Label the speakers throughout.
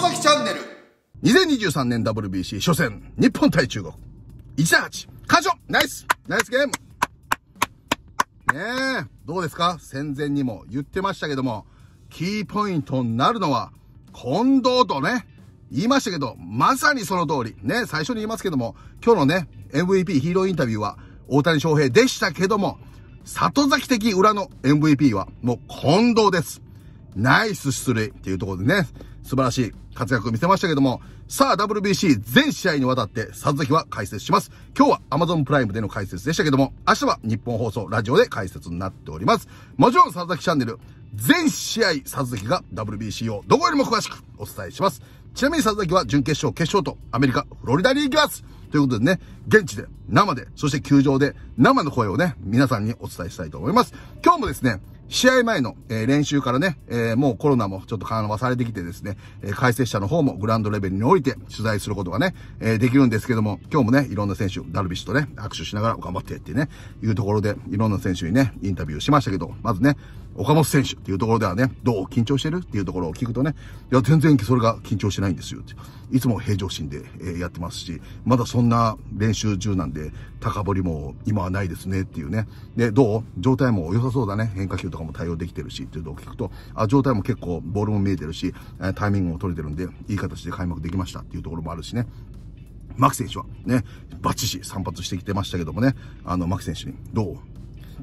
Speaker 1: 外崎チャンネル。2023年 WBC 初戦、日本対中国。1対8、勝ナイスナイスゲームねえ、どうですか戦前にも言ってましたけども、キーポイントになるのは、近藤とね、言いましたけど、まさにその通り。ね、最初に言いますけども、今日のね、MVP ヒーローインタビューは、大谷翔平でしたけども、里崎的裏の MVP は、もう近藤です。ナイス出塁っていうところでね、素晴らしい活躍を見せましたけども、さあ WBC 全試合にわたって、佐々木は解説します。今日は Amazon プライムでの解説でしたけども、明日は日本放送ラジオで解説になっております。もちろん、佐々木チャンネル、全試合佐々木が WBC をどこよりも詳しくお伝えします。ちなみに佐々木は準決勝、決勝とアメリカ、フロリダに行きますということでね、現地で、生で、そして球場で、生の声をね、皆さんにお伝えしたいと思います。今日もですね、試合前の、えー、練習からね、えー、もうコロナもちょっと緩和されてきてですね、えー、解説者の方もグランドレベルにおいて取材することがね、えー、できるんですけども、今日もね、いろんな選手、ダルビッシュとね、握手しながら頑張ってってね、いうところで、いろんな選手にね、インタビューしましたけど、まずね、岡本選手っていうところではね、どう緊張してるっていうところを聞くとね、いや、全然それが緊張してないんですよって。いつも平常心で、えやってますし、まだそんな練習中なんで、高ぶりも今はないですねっていうね。で、どう状態も良さそうだね。変化球とかも対応できてるしっていうのを聞くと、あ、状態も結構ボールも見えてるし、タイミングも取れてるんで、いい形で開幕できましたっていうところもあるしね。牧選手はね、バッチシ散髪してきてましたけどもね、あの、牧選手に、どうい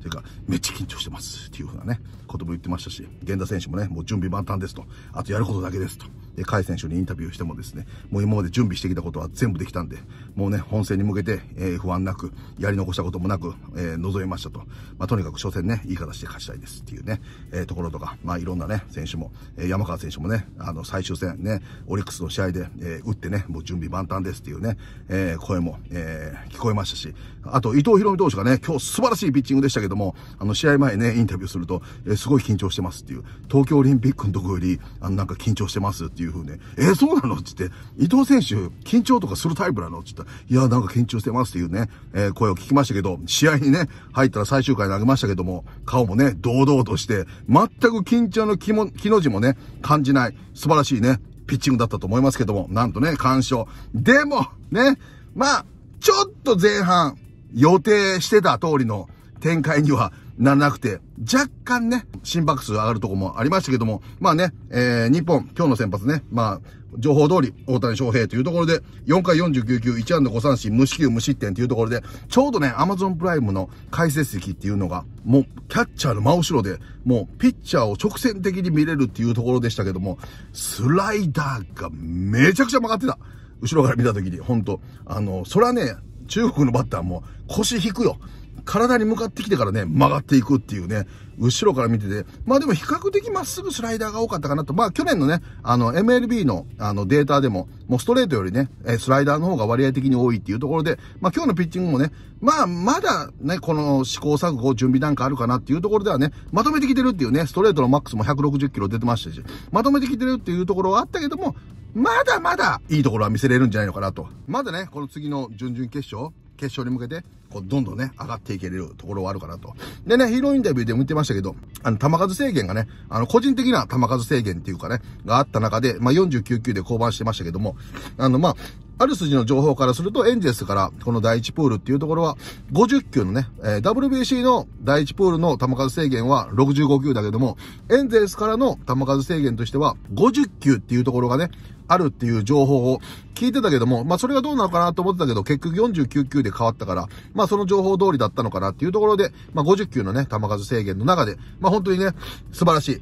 Speaker 1: うかめっちゃ緊張してますっていうふうなね、ことも言ってましたし、源田選手もね、もう準備万端ですと、あとやることだけですと。え甲斐選手にインタビューしてもですね、もう今まで準備してきたことは全部できたんで、もうね、本戦に向けて、えー、不安なく、やり残したこともなく、えー、臨めましたと。まあ、とにかく初戦ね、いい形で勝ちたいですっていうね、えー、ところとか、まあ、いろんなね、選手も、えー、山川選手もね、あの、最終戦ね、オリックスの試合で、え打ってね、もう準備万端ですっていうね、え声も、え聞こえましたし、あと、伊藤博美投手がね、今日素晴らしいピッチングでしたけども、あの、試合前ね、インタビューすると、えすごい緊張してますっていう、東京オリンピックのとこより、あの、なんか緊張してますっていう、ていう風ね、えー、そうなのって言って、伊藤選手、緊張とかするタイプなのって言ったら、いや、なんか緊張してますっていうね、えー、声を聞きましたけど、試合にね、入ったら最終回投げましたけども、顔もね、堂々として、全く緊張の気も、気の字もね、感じない、素晴らしいね、ピッチングだったと思いますけども、なんとね、完勝。でも、ね、まあ、ちょっと前半、予定してた通りの展開にはならなくて、若干ね、心拍数上がるとこもありましたけども、まあね、えー、日本、今日の先発ね、まあ、情報通り、大谷翔平というところで、4回49球、1安打5三振、無四球無失点というところで、ちょうどね、アマゾンプライムの解説席っていうのが、もう、キャッチャーの真後ろで、もう、ピッチャーを直線的に見れるっていうところでしたけども、スライダーがめちゃくちゃ曲がってた。後ろから見た時に、本当あの、そらね、中国のバッターも腰引くよ。体に向かってきてからね、曲がっていくっていうね、後ろから見てて、まあでも比較的まっすぐスライダーが多かったかなと、まあ去年のね、あの MLB のあのデータでも、もうストレートよりね、スライダーの方が割合的に多いっていうところで、まあ今日のピッチングもね、まあまだね、この試行錯誤、準備なんかあるかなっていうところではね、まとめてきてるっていうね、ストレートのマックスも160キロ出てましたし、まとめてきてるっていうところはあったけども、まだまだいいところは見せれるんじゃないのかなと。まだね、この次の準々決勝、決勝に向けて、こう、どんどんね、上がっていけるところはあるかなと。でね、ヒーローインタビューでも言ってましたけど、あの、球数制限がね、あの、個人的な球数制限っていうかね、があった中で、まあ、49球で降板してましたけども、あの、まあ、ある筋の情報からすると、エンゼルスから、この第一プールっていうところは、50球のね、えー、WBC の第一プールの球数制限は65球だけども、エンゼルスからの球数制限としては、50球っていうところがね、あるっていう情報を聞いてたけども、まあそれがどうなのかなと思ってたけど、結局49球で変わったから、まあその情報通りだったのかなっていうところで、まあ50球のね、球数制限の中で、まあ本当にね、素晴らしい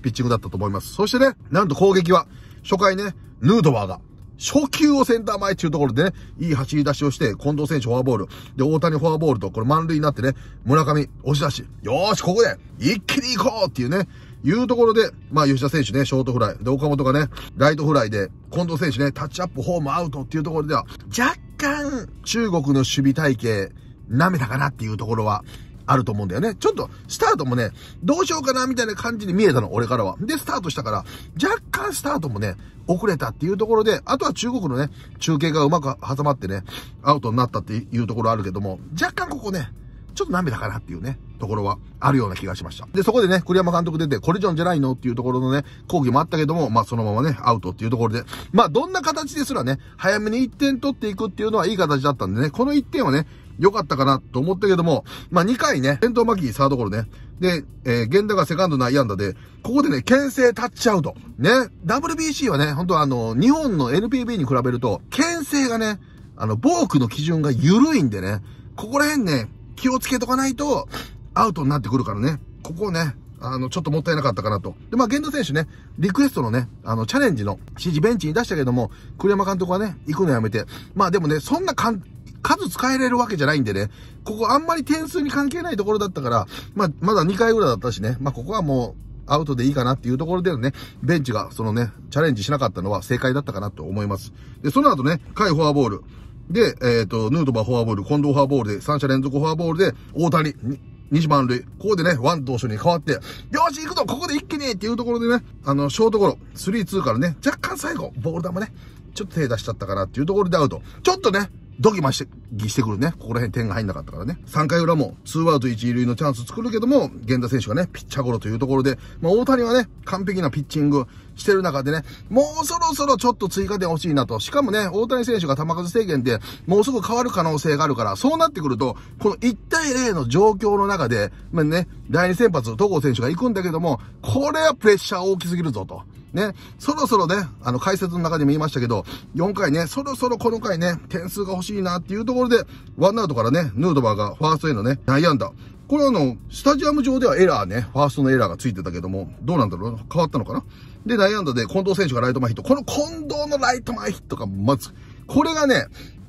Speaker 1: ピッチングだったと思います。そしてね、なんと攻撃は、初回ね、ヌードバーが初球をセンター前っていうところでね、いい走り出しをして、近藤選手フォアボール、で、大谷フォアボールと、これ満塁になってね、村上、押し出し、よーし、ここで、一気に行こうっていうね、いうところで、まあ、吉田選手ね、ショートフライ。で、岡本がね、ライトフライで、近藤選手ね、タッチアップ、ホームアウトっていうところでは、若干、中国の守備体系、舐めたかなっていうところは、あると思うんだよね。ちょっと、スタートもね、どうしようかなみたいな感じに見えたの、俺からは。で、スタートしたから、若干スタートもね、遅れたっていうところで、あとは中国のね、中継がうまく挟まってね、アウトになったっていうところあるけども、若干ここね、ちょっと涙かなっていうね、ところはあるような気がしました。で、そこでね、栗山監督出て、これゃんじゃないのっていうところのね、抗議もあったけども、まあそのままね、アウトっていうところで、まあどんな形ですらね、早めに1点取っていくっていうのはいい形だったんでね、この1点はね、良かったかなと思ったけども、まあ、2回ね、先頭巻きサードゴロね。で、えー、源田がセカンド内野安打で、ここでね、牽制立っちゃうと。ね。WBC はね、本当あの、日本の NPB に比べると、牽制がね、あの、ボークの基準が緩いんでね、ここら辺ね、気をつけとかないと、アウトになってくるからね、ここね、あの、ちょっともったいなかったかなと。で、まあ、源田選手ね、リクエストのね、あの、チャレンジの指示ベンチに出したけども、栗山監督はね、行くのやめて。まあ、でもね、そんなかん、数使えれるわけじゃないんでね、ここあんまり点数に関係ないところだったから、まあ、まだ2回ぐらいだったしね、まあ、ここはもう、アウトでいいかなっていうところでのね、ベンチがそのね、チャレンジしなかったのは正解だったかなと思います。で、その後ね、回フォアボール。で、えっ、ー、と、ヌートバーフォアボール、近藤フォアボールで、3者連続フォアボールで、大谷、西時満塁。ここでね、ワン投手に変わって、よし、行くぞここで一気にっていうところでね、あの、ショートゴロ、3-2からね、若干最後、ボール球ね、ちょっと手出しちゃったかなっていうところでアウト。ちょっとね、ドキマして、ぎしてくるね。ここら辺点が入んなかったからね。3回裏も、2アウト1塁のチャンス作るけども、源田選手がね、ピッチャーゴロというところで、まあ、大谷はね、完璧なピッチングしてる中でね、もうそろそろちょっと追加点欲しいなと。しかもね、大谷選手が球数制限で、もうすぐ変わる可能性があるから、そうなってくると、この1対0の状況の中で、まあね、第2先発、戸郷選手が行くんだけども、これはプレッシャー大きすぎるぞと。ね、そろそろね、あの解説の中でも言いましたけど、4回ね、そろそろこの回ね、点数が欲しいなっていうところで、ワンアウトからね、ヌードバーがファーストへのね、内野安打。これあの、スタジアム上ではエラーね、ファーストのエラーがついてたけども、どうなんだろう変わったのかなで、内野安打で近藤選手がライト前ヒット。この近藤のライト前ヒットが待つ。これがね、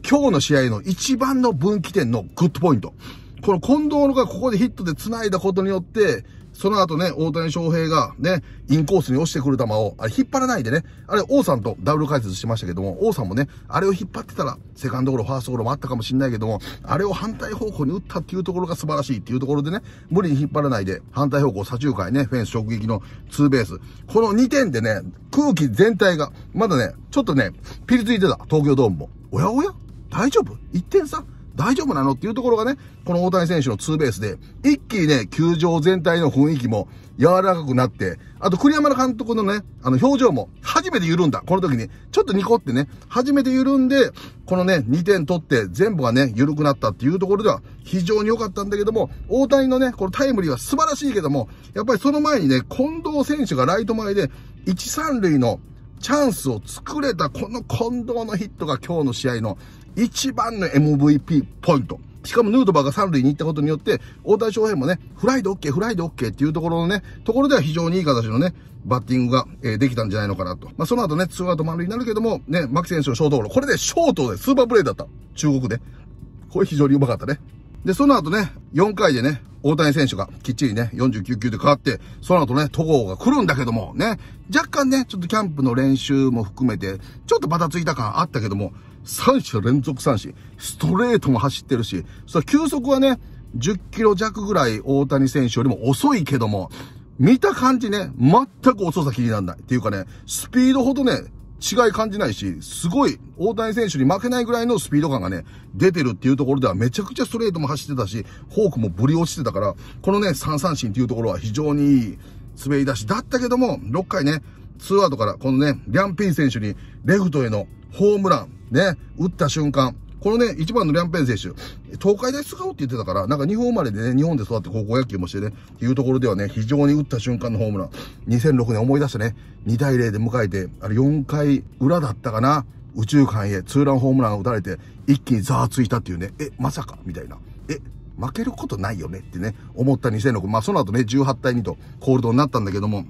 Speaker 1: 今日の試合の一番の分岐点のグッドポイント。この近藤がここでヒットで繋いだことによって、その後ね、大谷翔平がね、インコースに落ちてくる球を、あれ引っ張らないでね、あれ王さんとダブル解説しましたけども、王さんもね、あれを引っ張ってたら、セカンドゴロ、ファーストゴロもあったかもしれないけども、あれを反対方向に打ったっていうところが素晴らしいっていうところでね、無理に引っ張らないで、反対方向左中間ね、フェンス直撃のツーベース。この2点でね、空気全体が、まだね、ちょっとね、ピリついてた、東京ドームも。おやおや大丈夫 ?1 点差大丈夫なのっていうところがね、この大谷選手のツーベースで、一気にね、球場全体の雰囲気も柔らかくなって、あと栗山の監督のね、あの表情も初めて緩んだ。この時に、ちょっとニコってね、初めて緩んで、このね、2点取って全部がね、緩くなったっていうところでは非常に良かったんだけども、大谷のね、このタイムリーは素晴らしいけども、やっぱりその前にね、近藤選手がライト前で、1、3塁のチャンスを作れたこの近藤のヒットが今日の試合の一番の MVP ポイント。しかもヌートバーが三塁に行ったことによって、大谷翔平もね、フライドオッケー、フライドオッケーっていうところのね、ところでは非常にいい形のね、バッティングが、えー、できたんじゃないのかなと。まあ、その後ね、ツーアウト満塁になるけども、ね、牧選手のショートゴロ。これでショートでスーパープレイだった。中国で。これ非常にうまかったね。で、その後ね、4回でね、大谷選手がきっちりね、49球で変わって、その後ね、戸郷が来るんだけども、ね、若干ね、ちょっとキャンプの練習も含めて、ちょっとバタついた感あったけども、3者連続三振、ストレートも走ってるし、そ球速はね、10キロ弱ぐらい大谷選手よりも遅いけども、見た感じね、全く遅さ気にならない。っていうかね、スピードほどね、違い感じないし、すごい大谷選手に負けないぐらいのスピード感がね、出てるっていうところではめちゃくちゃストレートも走ってたし、フォークもぶり落ちてたから、このね、3三振っていうところは非常にいい滑り出しだったけども、6回ね、ツーアウトからこのね、リャンピン選手にレフトへのホームラン、ね、打った瞬間、このね、一番のリャンペン選手、東海大菅生って言ってたから、なんか日本生まれでね、日本で育って高校野球もしてね、っていうところではね、非常に打った瞬間のホームラン、2006年思い出してね、2対0で迎えて、あれ4回裏だったかな、宇宙間へツーランホームランを打たれて、一気にざわついたっていうね、え、まさかみたいな。え、負けることないよねってね、思った2006。まあその後ね、18対2とコールドになったんだけども、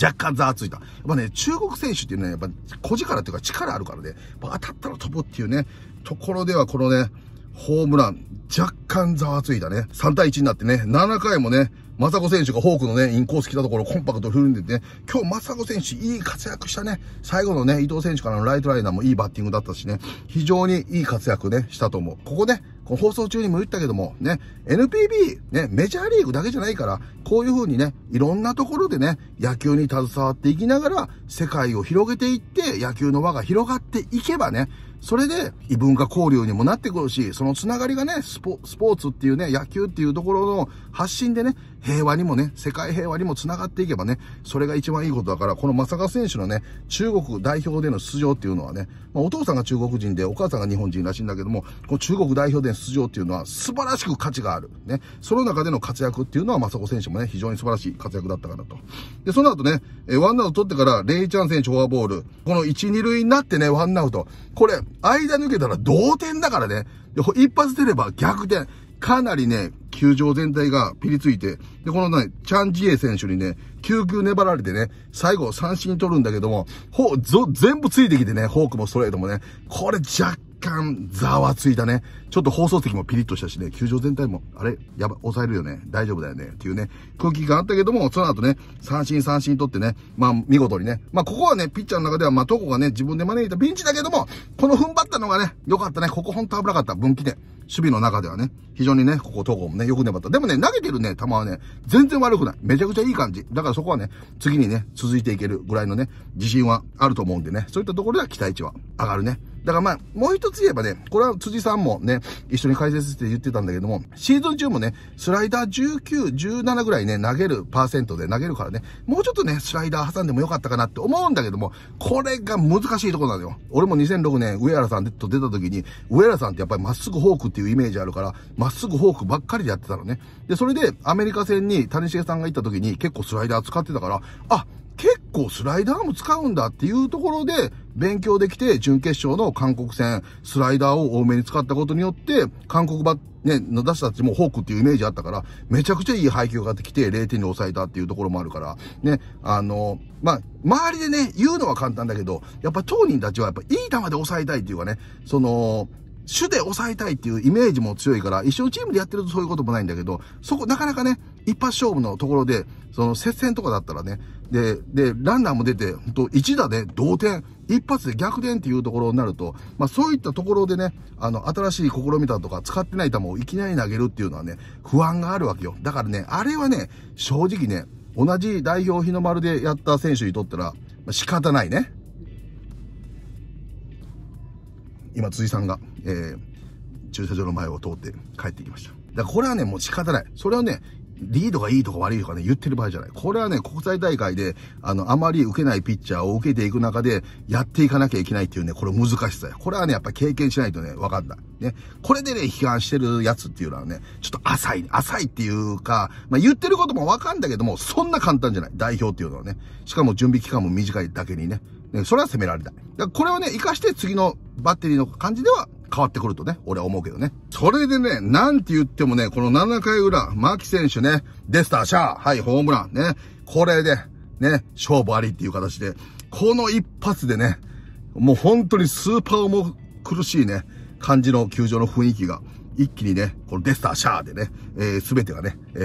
Speaker 1: 若干ざわついた。やっぱね、中国選手っていうのは、やっぱ小力というか力あるからね、当たったら飛ぶっていうね、ところではこのね、ホームラン、若干ざわついたね。3対1になってね、7回もね、雅子選手がフォークのね、インコース来たところコンパクト振るんでね、今日雅子選手いい活躍したね。最後のね、伊藤選手からのライトライナーもいいバッティングだったしね、非常にいい活躍ね、したと思う。ここね、放送中にも言ったけども、ね、NPB、ね、メジャーリーグだけじゃないから、こういう風にね、いろんなところでね、野球に携わっていきながら、世界を広げていって、野球の輪が広がっていけばね、それで異文化交流にもなってくるし、そのつながりがね、スポスポーツっていうね、野球っていうところの発信でね、平和にもね、世界平和にも繋がっていけばね、それが一番いいことだから、この正賀選手のね、中国代表での出場っていうのはね、まあ、お父さんが中国人で、お母さんが日本人らしいんだけども、この中国代表での出場っていうのは素晴らしく価値がある。ね。その中での活躍っていうのは正賀選手もね、非常に素晴らしい活躍だったかなと。で、その後ね、えワンアウト取ってから、レイチャン選手フォアボール、この1、2塁になってね、ワンアウト。これ、間抜けたら同点だからね。一発出れば逆転。かなりね、球場全体がピリついて、で、このね、チャンジエ選手にね、救急粘られてね、最後三振取るんだけども、ほ、全部ついてきてね、フォークもストレートもね、これ若干ざわついたね。ちょっと放送席もピリッとしたしね、球場全体も、あれ、やば、抑えるよね。大丈夫だよね。っていうね、空気感あったけども、その後ね、三振三振取ってね、まあ見事にね、まあここはね、ピッチャーの中では、まあトコがね、自分で招いたピンチだけども、この踏ん張ったのがね、良かったね。ここほんと危なかった。分岐点。守備の中ではね、非常にね、ここ、トコもね、よく粘った。でもね、投げてるね、球はね、全然悪くない。めちゃくちゃいい感じ。だからそこはね、次にね、続いていけるぐらいのね、自信はあると思うんでね、そういったところでは期待値は上がるね。だからまあ、もう一つ言えばね、これは辻さんもね、一緒に解説して言ってたんだけども、シーズン中もね、スライダー19、17ぐらいね、投げるパーセントで投げるからね、もうちょっとね、スライダー挟んでもよかったかなって思うんだけども、これが難しいところなのよ。俺も2006年、上原さんと出た時に、上原さんってやっぱりまっすぐフォークっていうイメージあるから、まっすぐフォークばっかりでやってたのね。で、それで、アメリカ戦に谷繁さんが行った時に結構スライダー使ってたから、あ、結構スライダーも使うんだっていうところで勉強できて、準決勝の韓国戦、スライダーを多めに使ったことによって、韓国バッ、ね、のたちもフォークっていうイメージあったから、めちゃくちゃいい配球ができて、0点に抑えたっていうところもあるから、ね、あの、まあ、周りでね、言うのは簡単だけど、やっぱ当人たちはやっぱいい球で抑えたいっていうかね、その、主で抑えたいっていうイメージも強いから、一緒のチームでやってるとそういうこともないんだけど、そこなかなかね、一発勝負のところで、その接戦とかだったらね、で、で、ランナーも出て、ほんと一打で同点、一発で逆転っていうところになると、まあそういったところでね、あの、新しい試みだとか、使ってない球をいきなり投げるっていうのはね、不安があるわけよ。だからね、あれはね、正直ね、同じ代表日の丸でやった選手にとったら、仕方ないね。今、辻さんが、えー、駐車場の前を通って帰ってきました。だからこれはね、もう仕方ない。それはね、リードがいいとか悪いとかね、言ってる場合じゃない。これはね、国際大会で、あの、あまり受けないピッチャーを受けていく中で、やっていかなきゃいけないっていうね、これ難しさや。これはね、やっぱ経験しないとね、わかんない。ね。これでね、批判してるやつっていうのはね、ちょっと浅い。浅いっていうか、まあ、言ってることもわかんだけども、そんな簡単じゃない。代表っていうのはね。しかも準備期間も短いだけにね。ね、それは責められない。だからこれをね、活かして次のバッテリーの感じでは変わってくるとね、俺は思うけどね。それでね、なんて言ってもね、この7回裏、牧選手ね、デスター、シャー、はい、ホームランね、これで、ね、勝負ありっていう形で、この一発でね、もう本当にスーパー重苦しいね、感じの球場の雰囲気が、一気にね、このデスター、シャーでね、えー、すべてがね、え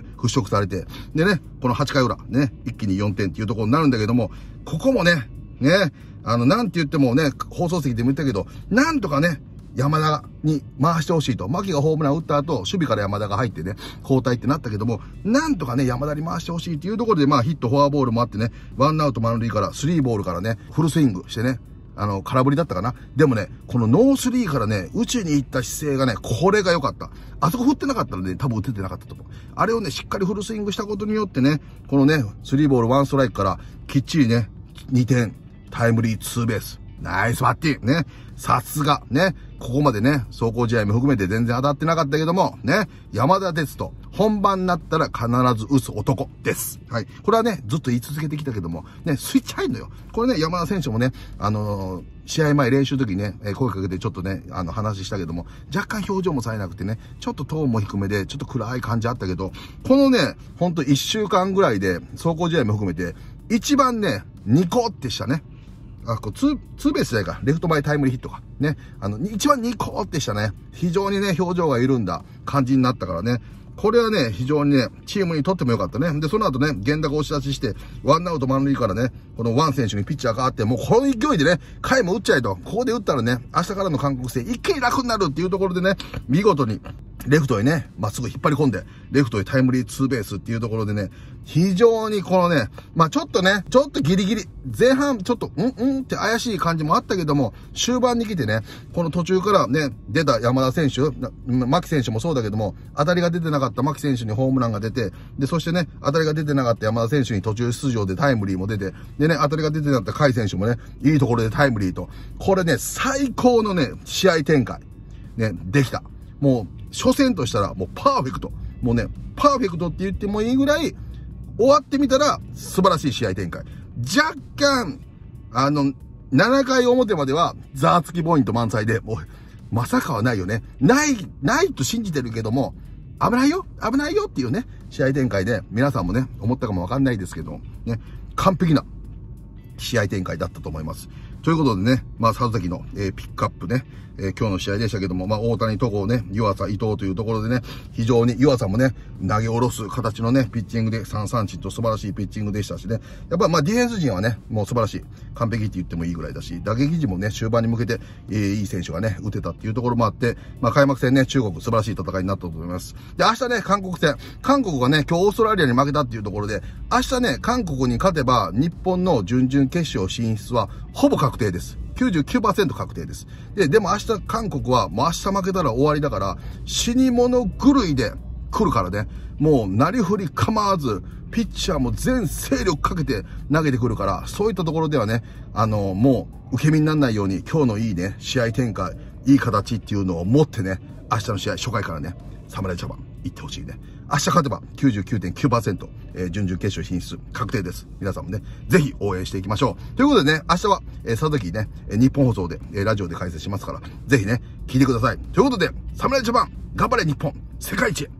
Speaker 1: ー、払拭されて、でね、この8回裏、ね、一気に4点っていうところになるんだけども、ここもね、ね、あの、なんて言ってもね、放送席でも言ったけど、なんとかね、山田に回してほしいと。牧がホームラン打った後、守備から山田が入ってね、交代ってなったけども、なんとかね、山田に回してほしいっていうところで、まあヒット、フォアボールもあってね、ワンアウト満塁から、スリーボールからね、フルスイングしてね、あの、空振りだったかな。でもね、このノースリーからね、宇宙に行った姿勢がね、これが良かった。あそこ振ってなかったらね、多分打ててなかったと思う。あれをね、しっかりフルスイングしたことによってね、このね、スリーボールワンストライクから、きっちりね、2点タイムリーツーベース。ナイスバッティングね。さすが。ね。ここまでね、走行試合も含めて全然当たってなかったけども、ね。山田哲人。本番になったら必ず打つ男です。はい。これはね、ずっと言い続けてきたけども、ね、スイッチ入んのよ。これね、山田選手もね、あのー、試合前練習時にね、え声かけてちょっとね、あの話したけども、若干表情もさえなくてね、ちょっとトーンも低めで、ちょっと暗い感じあったけど、このね、ほんと一週間ぐらいで、走行試合も含めて、一番ね、ニコってしたね。あ、こう、ツー、ツーベースじゃないか。レフト前タイムリーヒットか。ね。あの、一番ニコーってしたね。非常にね、表情が緩んだ感じになったからね。これはね、非常にね、チームにとっても良かったね。で、その後ね、源田が押し出しして、ワンアウト満塁からね、このワン選手にピッチャー変わって、もうこの勢いでね、回も打っちゃえと。ここで打ったらね、明日からの韓国戦、一気に楽になるっていうところでね、見事にレフトへね、まっすぐ引っ張り込んで、レフトへタイムリーツーベースっていうところでね、非常にこのね、まあちょっとね、ちょっとギリギリ、前半ちょっと、うんうんって怪しい感じもあったけども、終盤に来てね、この途中からね、出た山田選手、牧選手もそうだけども、当たりが出てなかった牧選手にホームランが出て、で、そしてね、当たりが出てなかった山田選手に途中出場でタイムリーも出て、でね、当たりが出てなかった甲斐選手もね、いいところでタイムリーと、これね、最高のね、試合展開、ね、できた。もう、初戦としたらもうパーフェクト。もうね、パーフェクトって言ってもいいぐらい、終わってみたら素晴らしい試合展開。若干、あの、7回表までは、ザーつきポイント満載で、もう、まさかはないよね。ない、ないと信じてるけども、危ないよ危ないよっていうね、試合展開で、皆さんもね、思ったかもわかんないですけど、ね、完璧な試合展開だったと思います。ということでね、まあ、佐々木の、えー、ピックアップね、えー、今日の試合でしたけども、まあ、大谷、戸郷ね、湯浅、伊藤というところでね、非常に湯浅もね、投げ下ろす形のね、ピッチングで、3三振と素晴らしいピッチングでしたしね、やっぱまあ、ディフェンス陣はね、もう素晴らしい。完璧って言ってもいいぐらいだし、打撃陣もね、終盤に向けて、えー、いい選手がね、打てたっていうところもあって、まあ、開幕戦ね、中国素晴らしい戦いになったと思います。で、明日ね、韓国戦、韓国がね、今日オーストラリアに負けたっていうところで、明日ね、韓国に勝てば、日本の準々決勝進出は、ほぼ確定です。99%確定です。で、でも明日韓国はもう明日負けたら終わりだから、死に物狂いで来るからね、もうなりふり構わず、ピッチャーも全勢力かけて投げてくるから、そういったところではね、あの、もう受け身にならないように、今日のいいね、試合展開、いい形っていうのを持ってね、明日の試合、初回からね、侍ジャパン、行ってほしいね。明日勝てば99.9%、えー、準々決勝進出確定です。皆さんもね、ぜひ応援していきましょう。ということでね、明日は、えー、佐々木ね、え日本放送で、えー、ラジオで解説しますから、ぜひね、聞いてください。ということで、侍ジャパン、頑張れ日本、世界一へ